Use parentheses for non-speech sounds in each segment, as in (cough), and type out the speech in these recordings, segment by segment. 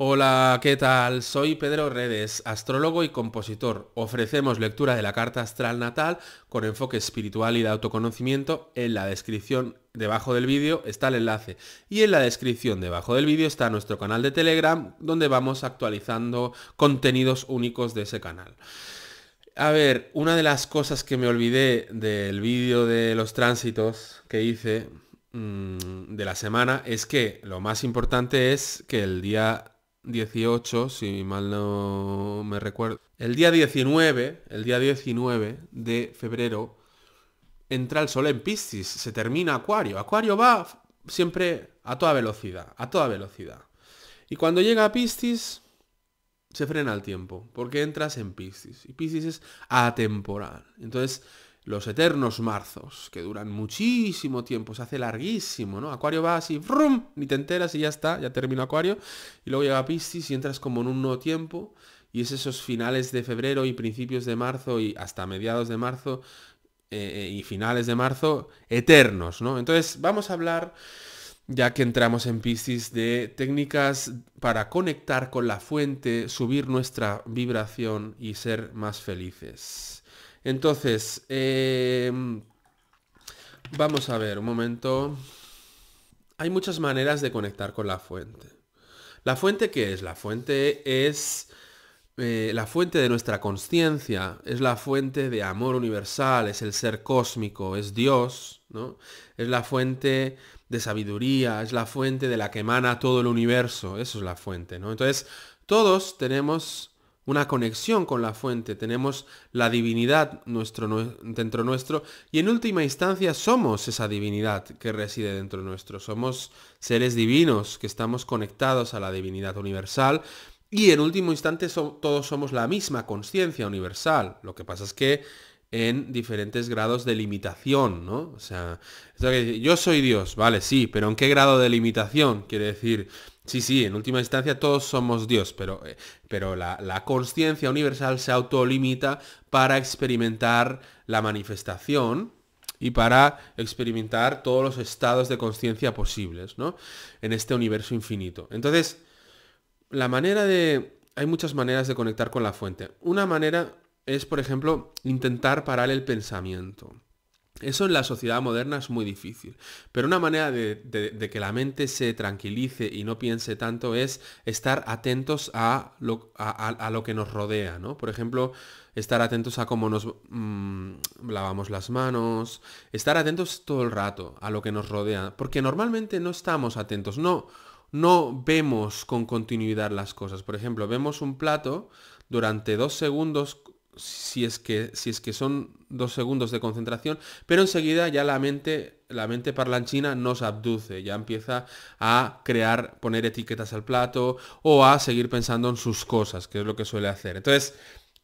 Hola, ¿qué tal? Soy Pedro Redes, astrólogo y compositor. Ofrecemos lectura de la carta astral natal con enfoque espiritual y de autoconocimiento. En la descripción debajo del vídeo está el enlace. Y en la descripción debajo del vídeo está nuestro canal de Telegram donde vamos actualizando contenidos únicos de ese canal. A ver, una de las cosas que me olvidé del vídeo de los tránsitos que hice mm, de la semana es que lo más importante es que el día 18, si mal no me recuerdo. El día 19, el día 19 de febrero, entra el sol en Piscis, se termina Acuario. Acuario va siempre a toda velocidad, a toda velocidad. Y cuando llega a Piscis, se frena el tiempo, porque entras en Piscis. Y Piscis es atemporal. Entonces, los eternos marzos, que duran muchísimo tiempo, se hace larguísimo, ¿no? Acuario va así, ¡brum! Ni te enteras y ya está, ya termina Acuario. Y luego llega Piscis y entras como en un nuevo tiempo. Y es esos finales de febrero y principios de marzo y hasta mediados de marzo eh, eh, y finales de marzo eternos, ¿no? Entonces vamos a hablar, ya que entramos en Piscis, de técnicas para conectar con la fuente, subir nuestra vibración y ser más felices. Entonces, em, vamos a ver, un momento. Hay muchas maneras de conectar con la fuente. ¿La fuente qué es? La fuente es eh, la fuente de nuestra conciencia, es la fuente de amor universal, es el ser cósmico, es Dios, ¿no? Es la fuente de sabiduría, es la fuente de la que emana todo el universo, eso es la fuente, ¿no? Entonces, todos tenemos una conexión con la fuente, tenemos la divinidad nuestro, dentro nuestro y en última instancia somos esa divinidad que reside dentro nuestro. Somos seres divinos que estamos conectados a la divinidad universal y en último instante todos somos la misma conciencia universal. Lo que pasa es que en diferentes grados de limitación, ¿no? O sea, yo soy Dios, vale, sí, pero ¿en qué grado de limitación? Quiere decir, sí, sí, en última instancia todos somos Dios, pero, eh, pero la, la conciencia universal se autolimita para experimentar la manifestación y para experimentar todos los estados de conciencia posibles, ¿no? En este universo infinito. Entonces, la manera de... Hay muchas maneras de conectar con la fuente. Una manera es, por ejemplo, intentar parar el pensamiento. Eso en la sociedad moderna es muy difícil, pero una manera de, que la mente se tranquilice y no piense tanto es estar atentos a lo, a, lo que nos rodea, ¿no? Por ejemplo, estar atentos a cómo nos mm, lavamos las manos, estar atentos todo el rato a lo que nos rodea, porque normalmente no estamos atentos, no, no vemos con continuidad las cosas. Por ejemplo, vemos un plato durante dos segundos si es que, si es que son dos segundos de concentración, pero enseguida ya la mente, la mente parlanchina nos abduce, ya empieza a crear, poner etiquetas al plato o a seguir pensando en sus cosas, que es lo que suele hacer. Entonces,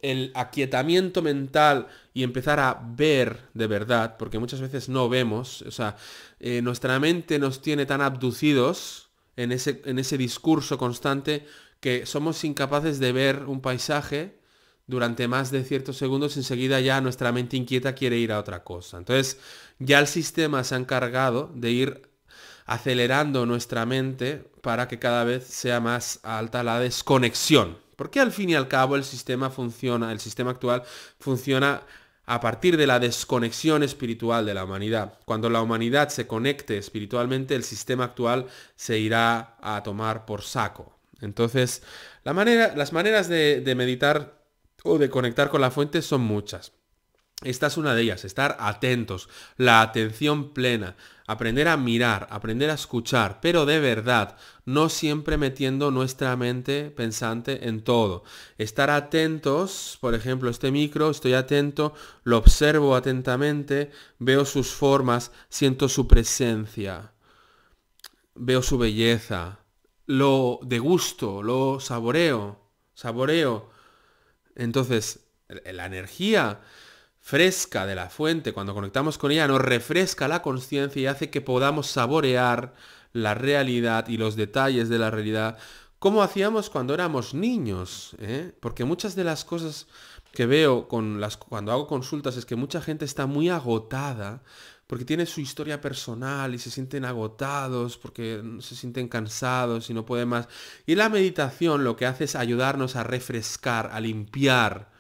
el aquietamiento mental y empezar a ver de verdad, porque muchas veces no vemos, o sea, eh, nuestra mente nos tiene tan abducidos en ese, en ese discurso constante que somos incapaces de ver un paisaje, durante más de ciertos segundos, enseguida ya nuestra mente inquieta quiere ir a otra cosa. Entonces ya el sistema se ha encargado de ir acelerando nuestra mente para que cada vez sea más alta la desconexión. Porque al fin y al cabo el sistema funciona, el sistema actual funciona a partir de la desconexión espiritual de la humanidad. Cuando la humanidad se conecte espiritualmente, el sistema actual se irá a tomar por saco. Entonces, la manera, las maneras de, de meditar o de conectar con la fuente son muchas. Esta es una de ellas, estar atentos, la atención plena, aprender a mirar, aprender a escuchar, pero de verdad, no siempre metiendo nuestra mente pensante en todo. Estar atentos, por ejemplo, este micro, estoy atento, lo observo atentamente, veo sus formas, siento su presencia, veo su belleza, lo degusto, lo saboreo, saboreo entonces, la energía fresca de la fuente, cuando conectamos con ella, nos refresca la conciencia y hace que podamos saborear la realidad y los detalles de la realidad, como hacíamos cuando éramos niños. ¿eh? Porque muchas de las cosas que veo con las, cuando hago consultas es que mucha gente está muy agotada porque tiene su historia personal y se sienten agotados, porque se sienten cansados y no pueden más. Y la meditación lo que hace es ayudarnos a refrescar, a limpiar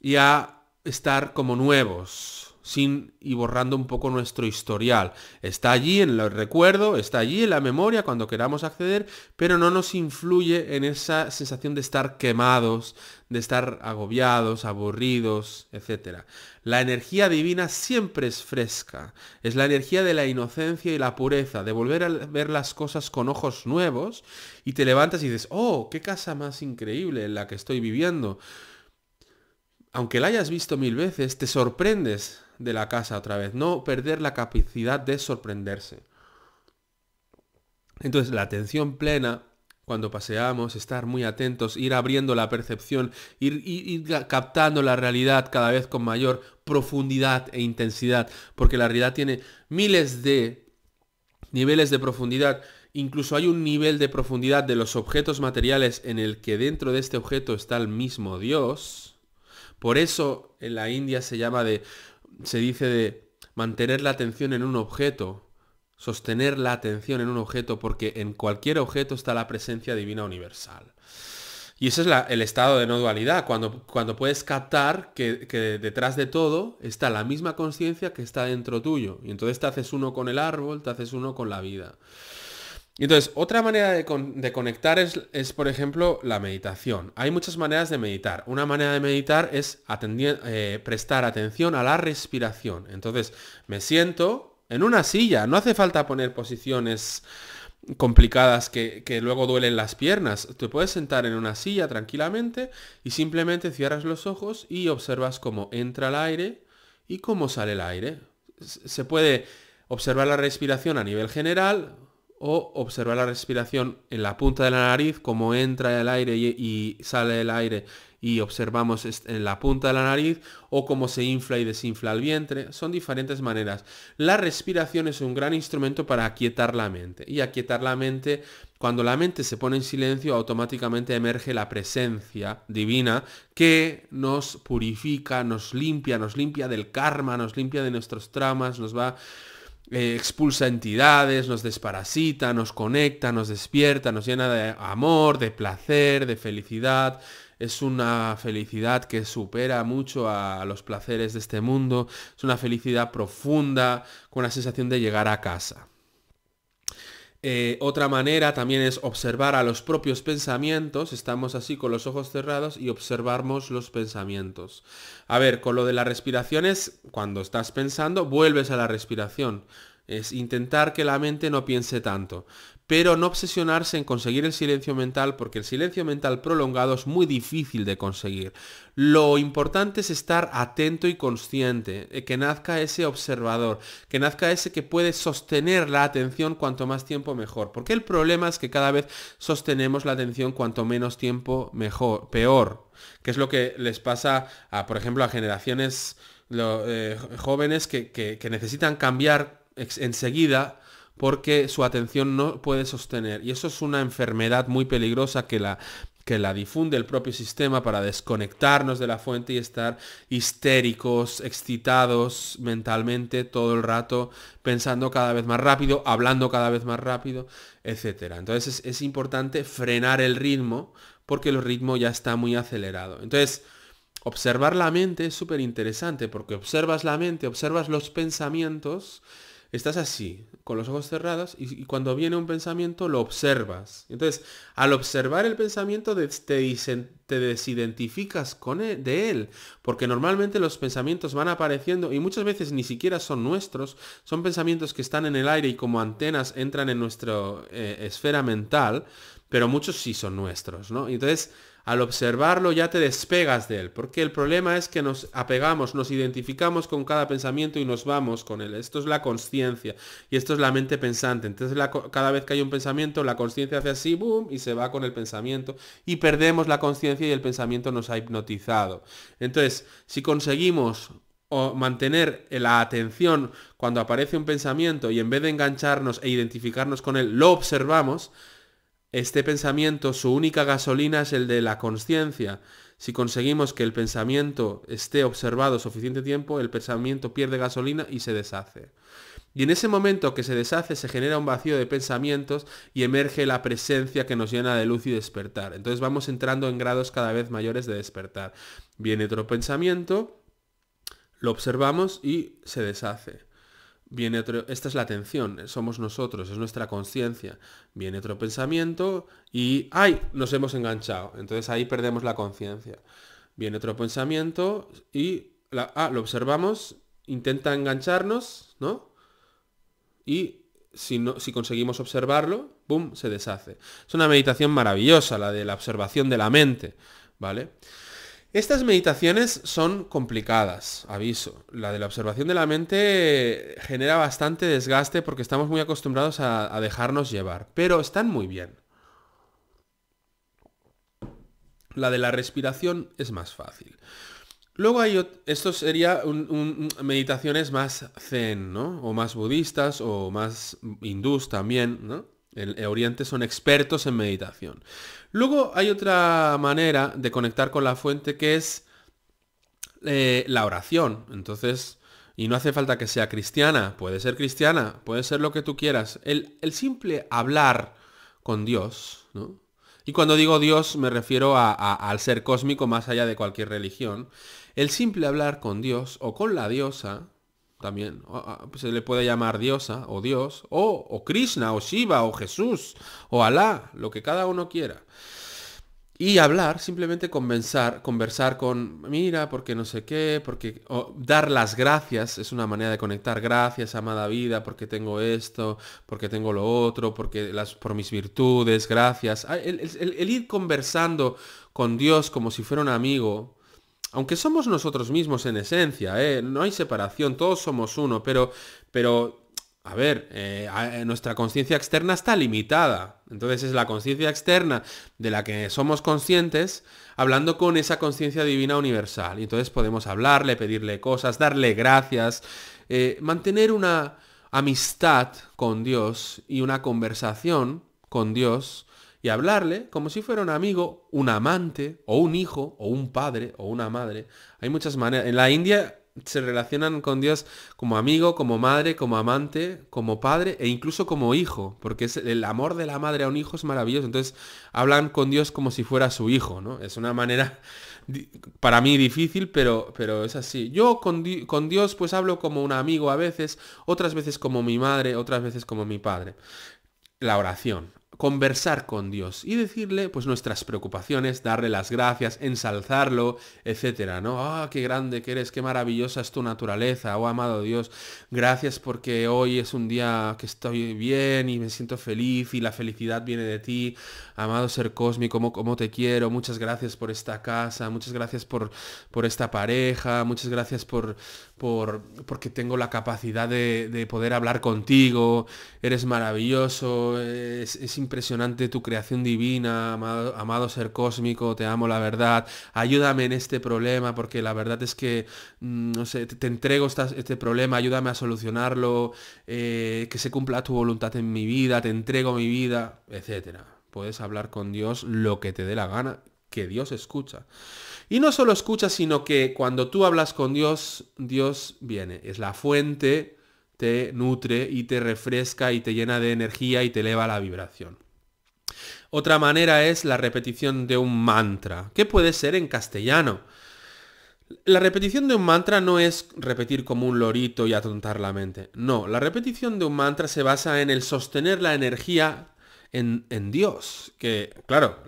y a estar como nuevos, sin y borrando un poco nuestro historial. Está allí en el recuerdo, está allí en la memoria cuando queramos acceder, pero no nos influye en esa sensación de estar quemados, de estar agobiados, aburridos, etc. La energía divina siempre es fresca, es la energía de la inocencia y la pureza, de volver a ver las cosas con ojos nuevos y te levantas y dices, oh, qué casa más increíble en la que estoy viviendo. Aunque la hayas visto mil veces, te sorprendes de la casa otra vez, no perder la capacidad de sorprenderse. Entonces, la atención plena, cuando paseamos, estar muy atentos, ir abriendo la percepción, ir, captando la realidad cada vez con mayor profundidad e intensidad, porque la realidad tiene miles de niveles de profundidad. Incluso hay un nivel de profundidad de los objetos materiales en el que dentro de este objeto está el mismo Dios. Por eso en la India se llama de se dice de mantener la atención en un objeto, sostener la atención en un objeto, porque en cualquier objeto está la presencia divina universal. Y ese es el estado de no dualidad, cuando, cuando puedes captar que, que, detrás de todo está la misma conciencia que está dentro tuyo. Y entonces te haces uno con el árbol, te haces uno con la vida entonces, otra manera de, conectar es, por ejemplo, la meditación. Hay muchas maneras de meditar. Una manera de meditar es eh, prestar atención a la respiración. Entonces, me siento en una silla. No hace falta poner posiciones complicadas que, que luego duelen las piernas. Te puedes sentar en una silla tranquilamente y simplemente cierras los ojos y observas cómo entra el aire y cómo sale el aire. Se puede observar la respiración a nivel general, o observar la respiración en la punta de la nariz, como entra el aire y, sale el aire y observamos en la punta de la nariz o cómo se infla y desinfla el vientre. Son diferentes maneras. La respiración es un gran instrumento para aquietar la mente. Y aquietar la mente, cuando la mente se pone en silencio, automáticamente emerge la presencia divina que nos purifica, nos limpia, nos limpia del karma, nos limpia de nuestros traumas, nos va eh, expulsa entidades, nos desparasita, nos conecta, nos despierta, nos llena de amor, de placer, de felicidad. Es una felicidad que supera mucho a los placeres de este mundo. Es una felicidad profunda, con la sensación de llegar a casa. Eh, otra manera también es observar a los propios pensamientos. Estamos así con los ojos cerrados y observamos los pensamientos. A ver, con lo de las respiraciones, cuando estás pensando, vuelves a la respiración. Es intentar que la mente no piense tanto pero no obsesionarse en conseguir el silencio mental porque el silencio mental prolongado es muy difícil de conseguir. Lo importante es estar atento y consciente, eh, que nazca ese observador, que nazca ese que puede sostener la atención cuanto más tiempo mejor, porque el problema es que cada vez sostenemos la atención cuanto menos tiempo mejor, peor, que es lo que les pasa a, por ejemplo, a generaciones eh, jóvenes que, que necesitan cambiar enseguida porque su atención no puede sostener. Y eso es una enfermedad muy peligrosa que la, que la difunde el propio sistema para desconectarnos de la fuente y estar histéricos, excitados mentalmente todo el rato, pensando cada vez más rápido, hablando cada vez más rápido, etc. Entonces es, es importante frenar el ritmo porque el ritmo ya está muy acelerado. Entonces, observar la mente es súper interesante porque observas la mente, observas los pensamientos estás así, con los ojos cerrados, y, cuando viene un pensamiento lo observas. Entonces, al observar el pensamiento te, desidentificas con e, de él, porque normalmente los pensamientos van apareciendo y muchas veces ni siquiera son nuestros, son pensamientos que están en el aire y como antenas entran en nuestra eh, esfera mental, pero muchos sí son nuestros, ¿no? entonces, al observarlo ya te despegas de él, porque el problema es que nos apegamos, nos identificamos con cada pensamiento y nos vamos con él. Esto es la conciencia y esto es la mente pensante. Entonces cada vez que hay un pensamiento, la conciencia hace así, boom, y se va con el pensamiento y perdemos la conciencia y el pensamiento nos ha hipnotizado. Entonces, si conseguimos o mantener la atención cuando aparece un pensamiento y en vez de engancharnos e identificarnos con él, lo observamos, este pensamiento, su única gasolina es el de la conciencia. Si conseguimos que el pensamiento esté observado suficiente tiempo, el pensamiento pierde gasolina y se deshace. Y en ese momento que se deshace se genera un vacío de pensamientos y emerge la presencia que nos llena de luz y despertar. Entonces vamos entrando en grados cada vez mayores de despertar. Viene otro pensamiento, lo observamos y se deshace viene otro, esta es la atención, somos nosotros, es nuestra conciencia, viene otro pensamiento y ¡ay! Nos hemos enganchado, entonces ahí perdemos la conciencia. Viene otro pensamiento y ah, lo observamos, intenta engancharnos, ¿no? Y si, no, si conseguimos observarlo, ¡bum! se deshace. Es una meditación maravillosa, la de la observación de la mente, ¿vale? Estas meditaciones son complicadas, aviso. La de la observación de la mente genera bastante desgaste porque estamos muy acostumbrados a, dejarnos llevar, pero están muy bien. La de la respiración es más fácil. Luego hay, esto sería meditaciones más zen, ¿no? O más budistas o más hindús también, ¿no? Eh, Oriente son expertos en meditación. Luego hay otra manera de conectar con la fuente que es eh, la oración. Entonces, y no hace falta que sea cristiana, puede ser cristiana, puede ser lo que tú quieras. El, simple hablar con Dios, ¿no? Y cuando digo Dios me refiero al ser cósmico más allá de cualquier religión. El simple hablar con Dios o con la diosa también ah, ah, pues se le puede llamar diosa o dios, o, o Krishna, o Shiva, o Jesús, o Alá, lo que cada uno quiera. Y hablar, simplemente conversar, conversar con, mira, porque no sé qué, porque dar las gracias, es una manera de conectar, gracias, amada vida, porque tengo esto, porque tengo lo otro, porque las, por mis virtudes, gracias. Ah, el ir conversando con Dios como si fuera un amigo, aunque somos nosotros mismos en esencia, ¿eh? no hay separación, todos somos uno, pero, pero a ver, eh, eh, nuestra conciencia externa está limitada. Entonces es la conciencia externa de la que somos conscientes, hablando con esa conciencia divina universal. Y entonces podemos hablarle, pedirle cosas, darle gracias, mantener una amistad con Dios y una conversación con Dios y hablarle como si fuera un amigo, un amante, o un hijo, o un padre, o una madre. Hay muchas maneras. En la India se relacionan con Dios como amigo, como madre, como amante, como padre e incluso como hijo, porque es el amor de la madre a un hijo es maravilloso. Entonces hablan con Dios como si fuera su hijo, ¿no? Es una manera (laughs) para mí difícil, pero, pero es así. Yo con, con Dios pues hablo como un amigo a veces, otras veces como mi madre, otras veces como mi padre. La oración conversar con Dios y decirle pues nuestras preocupaciones, darle las gracias, ensalzarlo, etcétera, ¿no? Ah, qué grande que eres, qué maravillosa es tu naturaleza, oh amado Dios, gracias porque hoy es un día que estoy bien y me siento feliz y la felicidad viene de ti amado ser cósmico, como te quiero, muchas gracias por esta casa, muchas gracias por, esta pareja, muchas gracias por, porque tengo la capacidad de, poder hablar contigo, eres maravilloso, es, impresionante tu creación divina, amado, ser cósmico, te amo la verdad, ayúdame en este problema porque la verdad es que, mm, no sé, te, entrego este problema, ayúdame a solucionarlo, eh, que se cumpla tu voluntad en mi vida, te entrego mi vida, etcétera. Puedes hablar con Dios lo que te dé la gana, que Dios escucha. Y no solo escucha, sino que cuando tú hablas con Dios, Dios viene. Es la fuente, te nutre y te refresca y te llena de energía y te eleva la vibración. Otra manera es la repetición de un mantra, que puede ser en castellano. La repetición de un mantra no es repetir como un lorito y atontar la mente. No, la repetición de un mantra se basa en el sostener la energía en, Dios. Que, claro,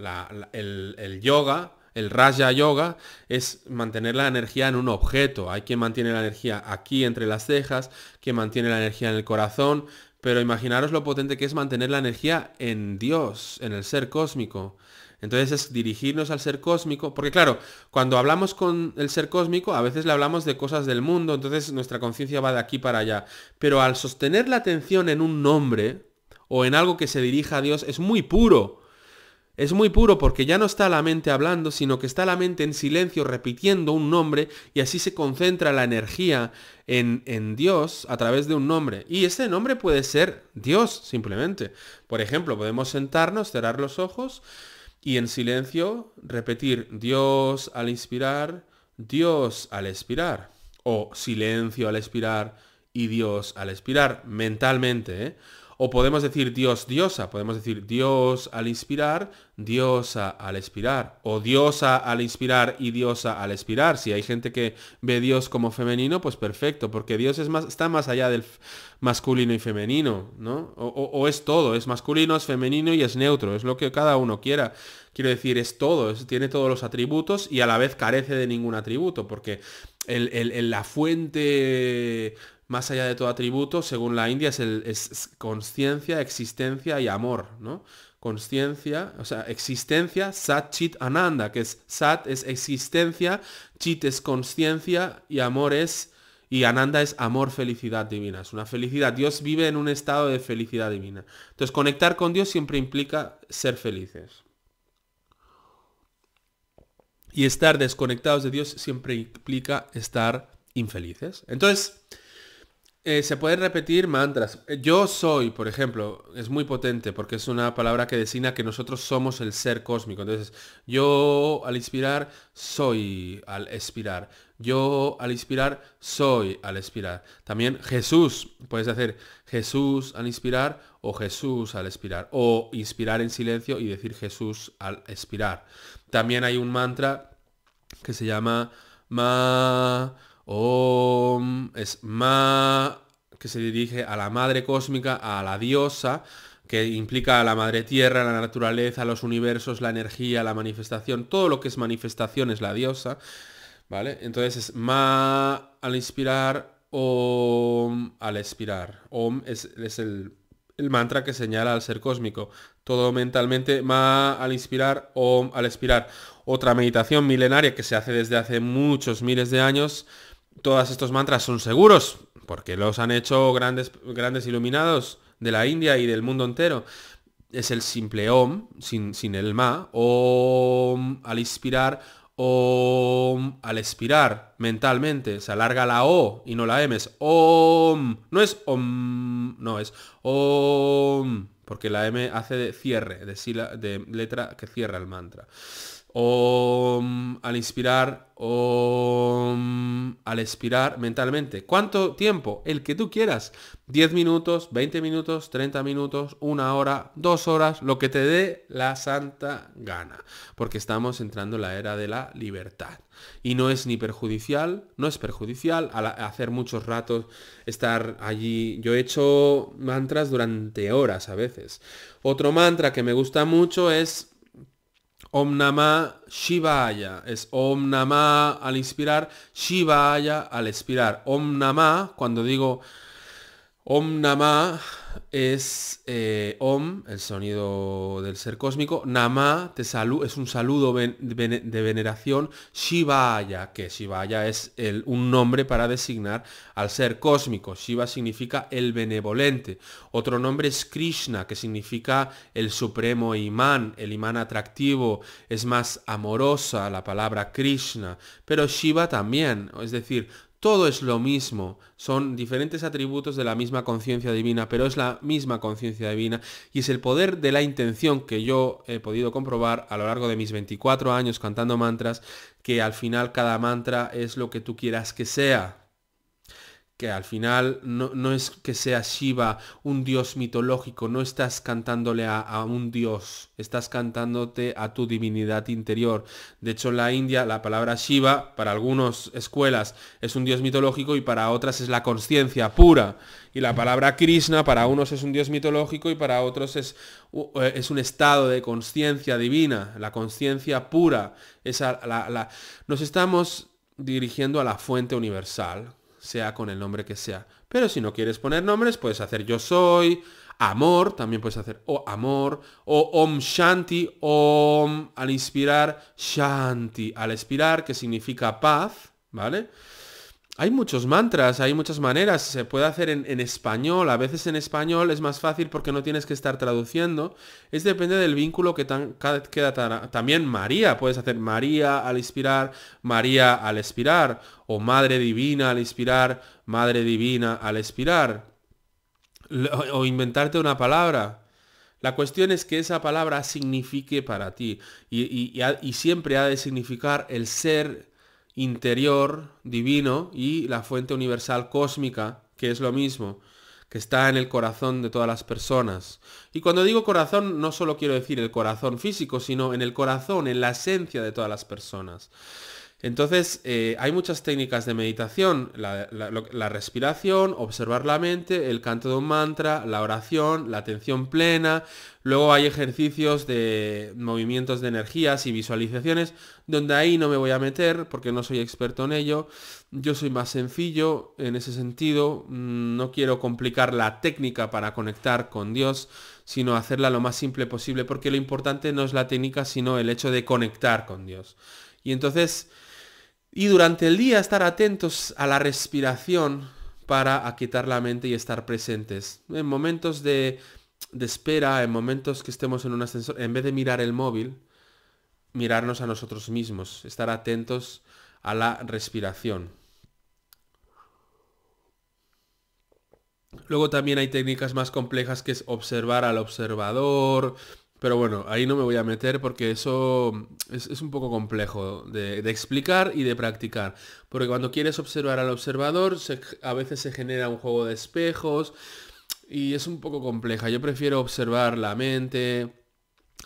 el, el yoga, el Raja Yoga es mantener la energía en un objeto. Hay quien mantiene la energía aquí entre las cejas, quien mantiene la energía en el corazón, pero imaginaros lo potente que es mantener la energía en Dios, en el ser cósmico. Entonces es dirigirnos al ser cósmico, porque claro, cuando hablamos con el ser cósmico, a veces le hablamos de cosas del mundo, entonces nuestra conciencia va de aquí para allá. Pero al sostener la atención en un nombre, o en algo que se dirija a Dios es muy puro. Es muy puro porque ya no está la mente hablando, sino que está la mente en silencio repitiendo un nombre y así se concentra la energía en, en, Dios a través de un nombre. Y ese nombre puede ser Dios simplemente. Por ejemplo, podemos sentarnos, cerrar los ojos y en silencio repetir Dios al inspirar, Dios al expirar. O silencio al expirar y Dios al expirar mentalmente. ¿eh? O podemos decir Dios, diosa, podemos decir Dios al inspirar, diosa al expirar, o diosa al inspirar y diosa al expirar. Si hay gente que ve Dios como femenino, pues perfecto, porque Dios es más, está más allá del masculino y femenino, ¿no? O, es todo, es masculino, es femenino y es neutro, es lo que cada uno quiera. Quiero decir, es todo, tiene todos los atributos y a la vez carece de ningún atributo, porque la fuente más allá de todo atributo, según la India, es, el, es conciencia, existencia y amor, ¿no? Conciencia, o sea, existencia, sat, chit, ananda, que es sat es existencia, chit es conciencia y amor es, y ananda es amor, felicidad divina. Es una felicidad. Dios vive en un estado de felicidad divina. Entonces, conectar con Dios siempre implica ser felices. Y estar desconectados de Dios siempre implica estar infelices. Entonces, eh, se pueden repetir mantras. Eh, yo soy, por ejemplo, es muy potente porque es una palabra que designa que nosotros somos el ser cósmico. Entonces, yo al inspirar, soy al expirar. Yo al inspirar, soy al expirar. También Jesús, puedes hacer Jesús al inspirar o Jesús al expirar. O inspirar en silencio y decir Jesús al expirar. También hay un mantra que se llama Ma Om es Ma, que se dirige a la madre cósmica, a la diosa, que implica a la madre tierra, la naturaleza, los universos, la energía, la manifestación, todo lo que es manifestación es la diosa, ¿vale? Entonces es ma al inspirar, om al expirar. Om es, es el, el, mantra que señala al ser cósmico. Todo mentalmente, ma al inspirar, om al expirar. Otra meditación milenaria que se hace desde hace muchos miles de años todos estos mantras son seguros, porque los han hecho grandes, grandes iluminados de la India y del mundo entero. Es el simple om, sin, el ma, om al inspirar, om al expirar mentalmente. Se alarga la o y no la m, es om. No es om, no es om, porque la m hace de cierre, de, de letra que cierra el mantra o al inspirar, o al expirar mentalmente. ¿Cuánto tiempo? El que tú quieras. 10 minutos, 20 minutos, 30 minutos, una hora, dos horas, lo que te dé la santa gana. Porque estamos entrando en la era de la libertad. Y no es ni perjudicial, no es perjudicial al hacer muchos ratos, estar allí. Yo he hecho mantras durante horas a veces. Otro mantra que me gusta mucho es Om Namah Shivaya es Om Namah al inspirar, Shivaya al expirar. Om Namah, cuando digo Om Namah es eh, Om, el sonido del ser cósmico. Nama te es un saludo de veneración. Shivaya, que Shivaya es un nombre para designar al ser cósmico. Shiva significa el benevolente. Otro nombre es Krishna, que significa el supremo imán, el imán atractivo. Es más amorosa la palabra Krishna. Pero Shiva también, es decir, todo es lo mismo, son diferentes atributos de la misma conciencia divina, pero es la misma conciencia divina y es el poder de la intención que yo he podido comprobar a lo largo de mis 24 años cantando mantras, que al final cada mantra es lo que tú quieras que sea, que al final no, es que sea Shiva un dios mitológico, no estás cantándole a, un dios, estás cantándote a tu divinidad interior. De hecho, en la India, la palabra Shiva, para algunas escuelas, es un dios mitológico y para otras es la conciencia pura. Y la palabra Krishna para unos es un dios mitológico y para otros es, eh, es un estado de conciencia divina, la conciencia pura. Esa, la, la... Nos estamos dirigiendo a la fuente universal, sea con el nombre que sea. Pero si no quieres poner nombres, puedes hacer yo soy, amor, también puedes hacer o amor, o om shanti, om al inspirar, shanti al expirar, que significa paz, ¿vale? hay muchos mantras, hay muchas maneras, se puede hacer en, español, a veces en español es más fácil porque no tienes que estar traduciendo, es depende del vínculo que tan, queda también María, puedes hacer María al inspirar, María al expirar, o Madre Divina al inspirar, Madre Divina al expirar, o, inventarte una palabra. La cuestión es que esa palabra signifique para ti y siempre ha de significar el ser interior divino y la fuente universal cósmica, que es lo mismo, que está en el corazón de todas las personas. Y cuando digo corazón no solo quiero decir el corazón físico, sino en el corazón, en la esencia de todas las personas. Entonces, eh, hay muchas técnicas de meditación, la, la, respiración, observar la mente, el canto de un mantra, la oración, la atención plena, luego hay ejercicios de movimientos de energías y visualizaciones, donde ahí no me voy a meter porque no soy experto en ello, yo soy más sencillo en ese sentido, mm, no quiero complicar la técnica para conectar con Dios, sino hacerla lo más simple posible, porque lo importante no es la técnica, sino el hecho de conectar con Dios. Y entonces, y durante el día estar atentos a la respiración para quitar la mente y estar presentes. En momentos de espera, en momentos que estemos en un ascensor, en vez de mirar el móvil, mirarnos a nosotros mismos, estar atentos a la respiración. Luego también hay técnicas más complejas que es observar al observador, pero bueno, ahí no me voy a meter porque eso mm, es, un poco complejo de, explicar y de practicar. Porque cuando quieres observar al observador, a veces se genera un juego de espejos y es un poco compleja. Yo prefiero observar la mente,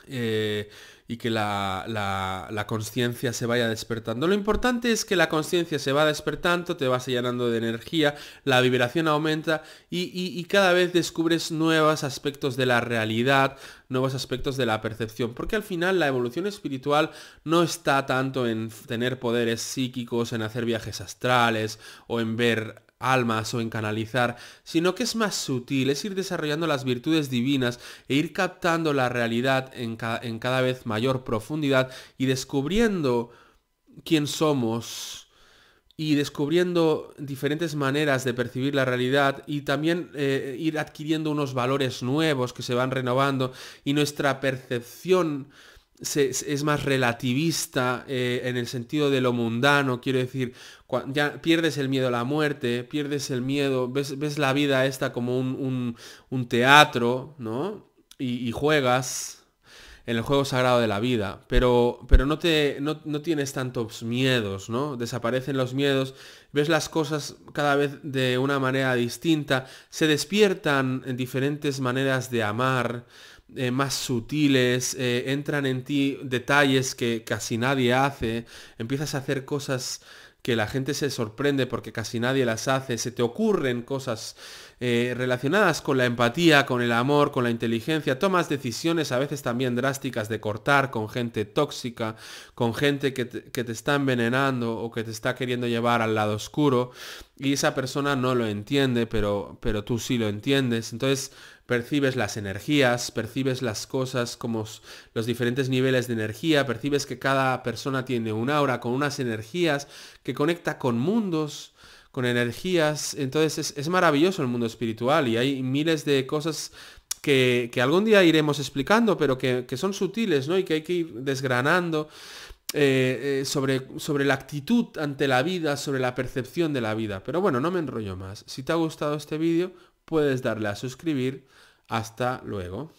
eh, y que la, la, conciencia se vaya despertando. Lo importante es que la conciencia se va despertando, te vas llenando de energía, la vibración aumenta y cada vez descubres nuevos aspectos de la realidad, nuevos aspectos de la percepción, porque al final la evolución espiritual no está tanto en tener poderes psíquicos, en hacer viajes astrales o en ver almas o en canalizar, sino que es más sutil, es ir desarrollando las virtudes divinas e ir captando la realidad en, cada vez mayor profundidad y descubriendo quién somos y descubriendo diferentes maneras de percibir la realidad y también eh, ir adquiriendo unos valores nuevos que se van renovando y nuestra percepción es más relativista eh, en el sentido de lo mundano, quiero decir, ya pierdes el miedo a la muerte, pierdes el miedo, ves, la vida esta como un, teatro, ¿no? Y, juegas en el juego sagrado de la vida, pero, pero no, te, no, no tienes tantos miedos, ¿no? Desaparecen los miedos, ves las cosas cada vez de una manera distinta, se despiertan en diferentes maneras de amar, eh, más sutiles, eh, entran en ti detalles que casi nadie hace, empiezas a hacer cosas que la gente se sorprende porque casi nadie las hace, se te ocurren cosas eh, relacionadas con la empatía, con el amor, con la inteligencia, tomas decisiones a veces también drásticas de cortar con gente tóxica, con gente que te, está envenenando o que te está queriendo llevar al lado oscuro y esa persona no lo entiende, pero, pero tú sí lo entiendes. Entonces percibes las energías, percibes las cosas como los diferentes niveles de energía, percibes que cada persona tiene un aura con unas energías que conecta con mundos, con energías. Entonces es, maravilloso el mundo espiritual y hay miles de cosas que, algún día iremos explicando, pero que, son sutiles, ¿no? Y que hay que ir desgranando. Eh, eh, sobre, sobre la actitud ante la vida, sobre la percepción de la vida. Pero bueno, no me enrollo más. Si te ha gustado este vídeo, puedes darle a suscribir hasta luego.